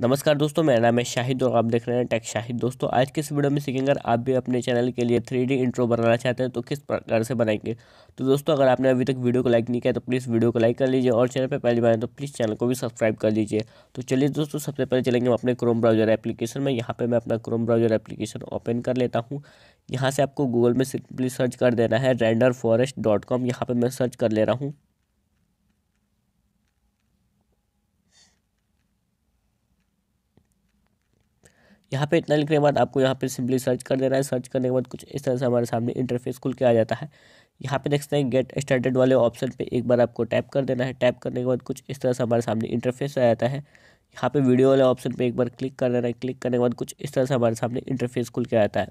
नमस्कार दोस्तों मेरा नाम है शाहिद और आप देख रहे हैं टेक शाहिद दोस्तों आज के इस वीडियो में सीखेंगे अगर आप भी अपने चैनल के लिए थ्री डी इंट्रो बनाना चाहते हैं तो किस प्रकार से बनाएंगे तो दोस्तों अगर आपने अभी तक वीडियो को लाइक नहीं किया तो प्लीज़ वीडियो को लाइक कर लीजिए और चैनल पर पहली बार तो प्लीज़ चैनल को भी सब्सक्राइब कर लीजिए तो चलिए दोस्तों सबसे पहले चलेंगे हम अपने क्रोम ब्राउजर एप्लीकेशन में यहाँ पर मैं अपना क्रोम ब्राउजर एप्लीकेशन ओपन कर लेता हूँ यहाँ से आपको गूगल में सिंपली सर्च कर देना है रेंडर फॉरेस्ट डॉट कॉम यहाँ पर मैं सर्च कर ले रहा हूँ यहाँ पे इतना लिखने के बाद आपको यहाँ पे सिंपली सर्च कर देना है सर्च करने के बाद कुछ इस तरह से हमारे सामने इंटरफेस खुल के आ जाता है यहाँ पे देख सकते हैं गेट स्टार्टेड वाले ऑप्शन पे एक बार आपको टैप कर देना है टैप करने के बाद कुछ इस तरह से हमारे सामने इंटरफेस आ जाता है यहाँ पे वीडियो वाले ऑप्शन पर एक बार क्लिक कर देना है क्लिक करने के बाद कुछ इस तरह से हमारे सामने इंटरफेस खुल के आता है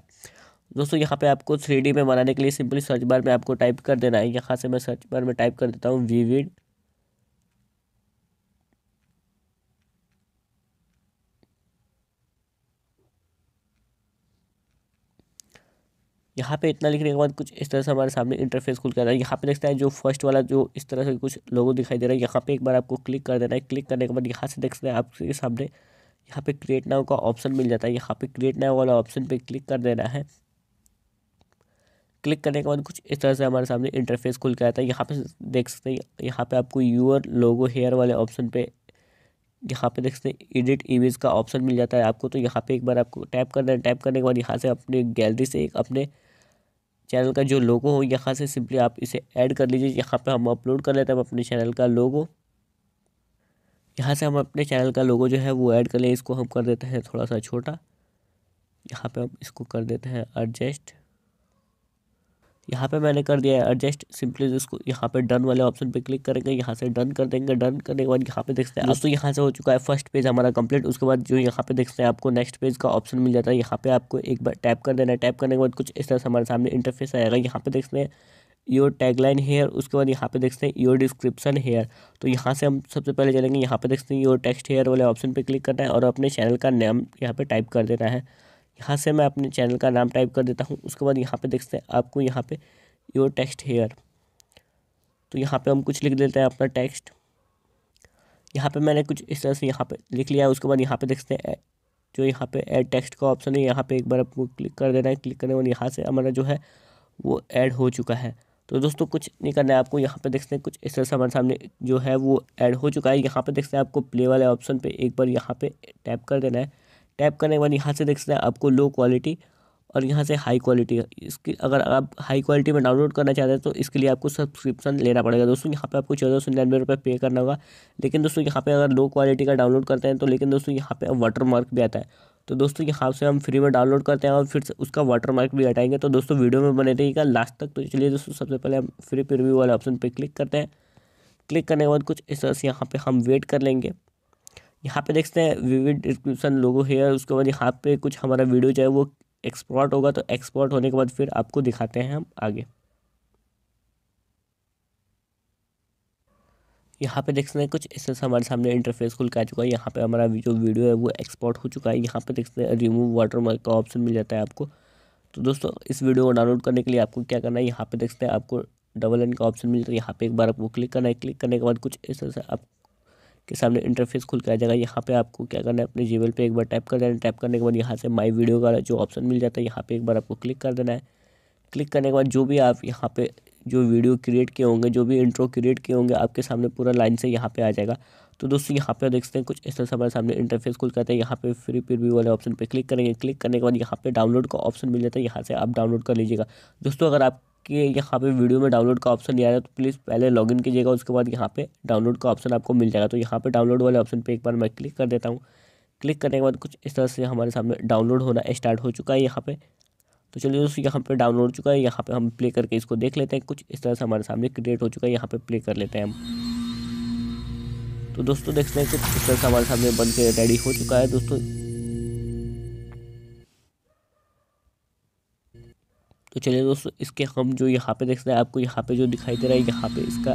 दोस्तों यहाँ पर आपको थ्री में बनाने के लिए सिंपली सर्च बार में आपको टाइप कर देना है यहाँ से मैं सर्च बार में टाइप कर देता हूँ वीविड यहाँ पे इतना लिखने के बाद कुछ इस तरह से हमारे सामने इंटरफेस खुल कर है यहाँ पे देखते हैं जो फर्स्ट वाला जो इस तरह से कुछ लोगों दिखाई दे रहा है यहाँ पे एक बार आपको क्लिक कर देना है क्लिक करने के बाद यहाँ से देख सकते हैं आपके सामने यहाँ पे क्रिएट नाव का ऑप्शन मिल जाता है यहाँ पे क्रिएट नाव वाला ऑप्शन पर क्लिक कर देना है क्लिक करने के बाद कुछ इस तरह से हमारे सामने इंटरफेस खुल के आता है यहाँ पे देख सकते हैं यहाँ पे आपको यूअर लोगो हेयर वाले ऑप्शन पे यहाँ पे देख सकते हैं एडिट इमेज का ऑप्शन मिल जाता है आपको तो यहाँ पे एक बार आपको टैप करना है टैप करने के बाद यहाँ से अपने गैलरी से एक अपने चैनल का जो लोगो हो यहाँ से सिंपली आप इसे ऐड कर लीजिए यहाँ पे हम अपलोड कर लेते हैं अपने चैनल का लोगो यहाँ से हम अपने चैनल का लोगो जो है वो ऐड कर लें इसको हम कर देते हैं थोड़ा सा छोटा यहाँ पे हम इसको कर देते हैं एडजस्ट यहाँ पे मैंने कर दिया है एडजस्ट सिंपली जिसको यहाँ पे डन वाले ऑप्शन पे क्लिक करेंगे यहाँ से डन कर देंगे डन करने के बाद यहाँ पे देखते हैं दोस्तों यहाँ से हो चुका है फर्स्ट पेज हमारा कंप्लीट उसके बाद जो यहाँ पे देखते हैं आपको नेक्स्ट पेज का ऑप्शन मिल जाता है यहाँ पे आपको एक बार टैप कर देना है टैप करने के बाद कुछ इस तरह से हमारे सामने इंटरफेस आएगा यहाँ पे देखते हैं योर टैगलाइन हेयर उसके बाद यहाँ पे देखते हैं योर डिस्क्रिप्शन हेयर तो यहाँ से हम सबसे पहले चलेंगे यहाँ पे देखते हैं योर टेक्स्ट हेयर वाले ऑप्शन पे क्लिक करना है और अपने चैनल का नाम यहाँ पे टाइप कर देना है यहाँ से मैं अपने चैनल का नाम टाइप कर देता हूँ उसके बाद यहाँ पे देखते हैं आपको यहाँ पे योर टेक्स्ट हेयर तो यहाँ पे हम कुछ लिख देते हैं अपना टेक्स्ट यहाँ पे मैंने कुछ इस तरह से यहाँ पे लिख लिया है उसके बाद यहाँ पे देखते हैं जो यहाँ पे ऐड टेक्स्ट का ऑप्शन है यहाँ पे एक बार आपको क्लिक कर देना है क्लिक करने के बाद यहाँ से हमारा जो है वो ऐड हो चुका है तो दोस्तों कुछ नहीं करना है आपको यहाँ पे देखते हैं कुछ इस तरह से हमारे सामने जो है वो ऐड हो चुका है यहाँ पे देखते हैं आपको प्ले वाले ऑप्शन पे एक बार यहाँ पे टैप कर देना है टैप करने के बाद यहाँ से देख सकते हैं आपको लो क्वालिटी और यहाँ से हाई क्वालिटी इसकी अगर आप हाई क्वालिटी में डाउनलोड करना चाहते हैं तो इसके लिए आपको सब्सक्रिप्शन लेना पड़ेगा दोस्तों यहाँ पे आपको चौदह सौ निन्यानवे रुपये पे करना होगा लेकिन दोस्तों यहाँ पे अगर लो क्वालिटी का डाउनलोड करते हैं तो लेकिन दोस्तों यहाँ पे वाटर मार्क भी आता है तो दोस्तों यहाँ से हम फ्री में डाउनलोड करते हैं और फिर उसका वाटर मार्क भी हटाएंगे तो दोस्तों वीडियो में बने रहिएगा लास्ट तक तो चलिए दोस्तों सबसे पहले हम फ्री प्रिव्यू वाले ऑप्शन पर क्लिक करते हैं क्लिक करने के बाद कुछ इस यहाँ पर हम वेट कर लेंगे यहाँ पे देखते हैं विविड डिस्क्रिप्शन लोगो है उसके बाद यहाँ पे कुछ हमारा वीडियो जो है वो एक्सपोर्ट होगा तो एक्सपोर्ट होने के बाद फिर आपको दिखाते हैं हम आगे यहाँ पे देख सकते हैं कुछ ऐसे हमारे सामने इंटरफेस खुल के आ चुका है यहाँ पे हमारा जो वीडियो है वो एक्सपोर्ट हो चुका है यहाँ पे देख सकते हैं रिमूव वाटर मार्क का ऑप्शन मिल जाता है आपको तो दोस्तों इस वीडियो को डाउनलोड करने के लिए आपको क्या करना है यहाँ पे देख सकते हैं आपको डबल एन का ऑप्शन मिल जाता है यहाँ पे एक बार आपको क्लिक करना है क्लिक करने के बाद कुछ इस तरह से आप के सामने इंटरफेस खुल कर आ जाएगा यहाँ पे आपको क्या करना है अपने जीवल पे एक बार टाइप कर देना है टाइप करने के बाद यहाँ से माय वीडियो का जो ऑप्शन मिल जाता है यहाँ पे एक बार आपको क्लिक कर देना है क्लिक करने के बाद जो भी आप यहाँ पे जो वीडियो क्रिएट किए होंगे जो भी इंट्रो क्रिएट किए होंगे आपके सामने पूरा लाइन से यहाँ पे आ जाएगा तो दोस्तों यहाँ पे देखते हैं कुछ इस तरह से हमारे सामने इंटरफेस खुल करते हैं यहाँ पे फ्री पी वी वाले ऑप्शन पे क्लिक करेंगे क्लिक करने के बाद यहाँ पे डाउनलोड का ऑप्शन मिल जाता है यहाँ से आप डाउनलोड कर लीजिएगा दोस्तों अगर आप आपके यहाँ पे वीडियो में डाउनलोड का ऑप्शन नहीं आ रहा तो प्लीज़ पहले लॉगिन कीजिएगा उसके बाद यहाँ पे डाउनलोड का ऑप्शन आपको मिल जाएगा तो यहाँ पे डाउनलोड वाले ऑप्शन पे एक बार मैं क्लिक कर देता हूँ क्लिक करने के बाद कुछ इस तरह से हमारे सामने डाउनलोड होना स्टार्ट हो चुका है यहाँ पर तो चलिए दोस्तों यहाँ पर डाउनलोड चुका है यहाँ पर हम प्ले करके इसको देख लेते हैं कुछ इस तरह से हमारे सामने क्रिएट हो चुका है यहाँ पर प्ले कर लेते हैं हम तो दोस्तों देखते हैं कुछ इस तरह से हमारे सामने बन के रेडी हो चुका है दोस्तों तो चलिए दोस्तों इसके हम जो यहाँ पे देख रहे हैं आपको यहाँ पे जो दिखाई दे रहा है यहाँ पे इसका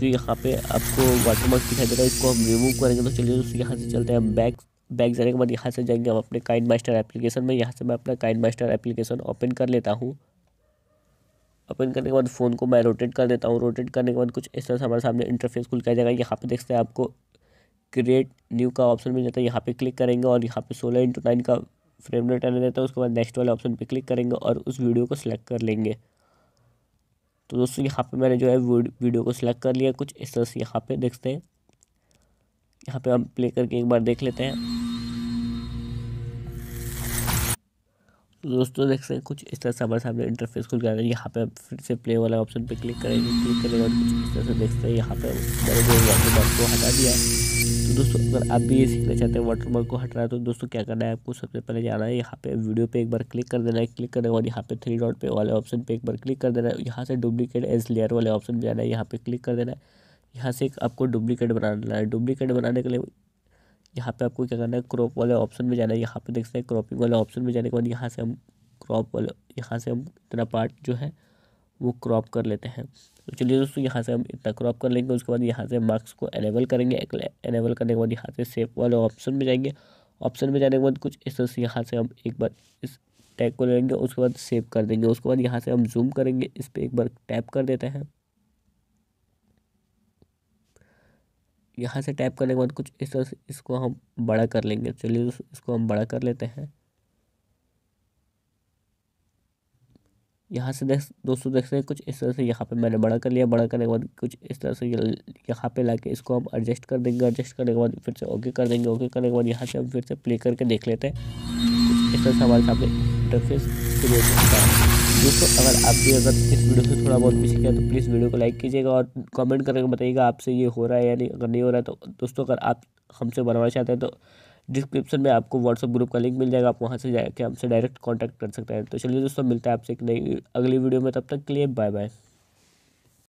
जो यहाँ पे आपको वाटर मार्क दिखाई दे रहा है इसको हम रिमूव करेंगे तो चलिए दोस्तों यहाँ से चलते हैं बैग बैक जाने के बाद यहाँ से जाएंगे हम अपने काइन मास्टर एप्लीकेशन में यहाँ से मैं अपना काइन मास्टर एप्लीकेशन ओपन कर लेता हूँ ओपन करने के बाद फ़ोन को मैं रोटेट कर देता हूँ रोटेट करने के बाद कुछ इस तरह से हमारे सामने इंटरफेस खुल किया जाएगा यहाँ पे देखते हैं आपको क्रिएट न्यू का ऑप्शन मिल जाता है यहाँ पे क्लिक करेंगे और यहाँ पे सोलह इंटू नाइन का फ्रेम रेट आने देता है उसके बाद नेक्स्ट वाले ऑप्शन पे क्लिक करेंगे और उस वीडियो को सिलेक्ट कर लेंगे तो दोस्तों यहाँ पे मैंने जो है वीडियो को सिलेक्ट कर लिया कुछ इस तरह से यहाँ पे देखते हैं यहाँ पे हम प्ले करके एक बार देख लेते हैं तो दोस्तों देख सकते हैं कुछ इस तरह से हमारे सामने इंटरफेस खुल गया है यहाँ पे फिर से प्ले वाला ऑप्शन पे क्लिक करेंगे क्लिक करेंगे और कुछ इस तरह से देखते हैं यहाँ पे बॉक्स को हटा दिया है तो दोस्तों अगर आप भी ये सीखना चाहते हैं वाटर मार्क को हटाना है तो दोस्तों क्या करना है आपको सबसे पहले जाना है यहाँ पे वीडियो पे एक बार क्लिक कर देना है क्लिक करने के बाद यहाँ पे थ्री डॉट पे वाले ऑप्शन पे एक बार क्लिक कर देना है यहाँ से डुप्लीकेट एज लेयर वाले ऑप्शन पर जाना है यहाँ पे क्लिक कर देना है यहाँ से आपको डुप्लीकेट बनाना है डुप्लीकेट बनाने के लिए यहाँ पर आपको क्या करना है क्रॉप वाले ऑप्शन में जाना है यहाँ पर देख सकते हैं क्रॉपिंग वाले ऑप्शन में जाने के बाद यहाँ से हम क्रॉप वाले यहाँ से हम इतना पार्ट जो है वो क्रॉप कर लेते हैं तो चलिए दोस्तों यहाँ से हम इतना क्रॉप कर लेंगे उसके बाद यहाँ से मार्क्स को एनेबल करेंगे एनेबल करने के बाद यहाँ से सेफ वाले ऑप्शन में जाएंगे ऑप्शन में जाने के बाद कुछ इस तरह से यहाँ से हम एक बार इस टैग को लेंगे उसके बाद सेव कर देंगे उसके बाद यहाँ से हम जूम करेंगे इस पर एक बार टैप कर देते हैं यहाँ से टैप करने के बाद कुछ इस तरह से इसको हम बड़ा कर लेंगे चलिए दोस्तों इसको हम बड़ा कर लेते हैं यहाँ से देख दोस्तों देख सकते हैं कुछ इस तरह से यहाँ पे मैंने बड़ा कर लिया बड़ा करने के बाद कुछ इस तरह से यहाँ पे लाके इसको हम एडजस्ट कर देंगे एडजस्ट करने के बाद फिर से ओके कर देंगे ओके करने के बाद यहाँ से हम फिर से प्ले करके देख लेते हैं इस तरह से हमारे सामने इंटरफेस शुरू हो सकता है दोस्तों अगर आप भी अगर इस वीडियो से थोड़ा बहुत पीछे किया तो प्लीज़ वीडियो को लाइक कीजिएगा और कमेंट करके बताइएगा आपसे ये हो रहा है या नहीं अगर नहीं हो रहा है तो दोस्तों अगर आप हमसे बनवाना चाहते हैं तो डिस्क्रिप्शन में आपको व्हाट्सअप ग्रुप का लिंक मिल जाएगा आप वहाँ से जाकर हमसे डायरेक्ट कॉन्टैक्ट कर सकते हैं तो चलिए दोस्तों मिलते हैं आपसे एक नई अगली वीडियो में तब तक के लिए बाय बाय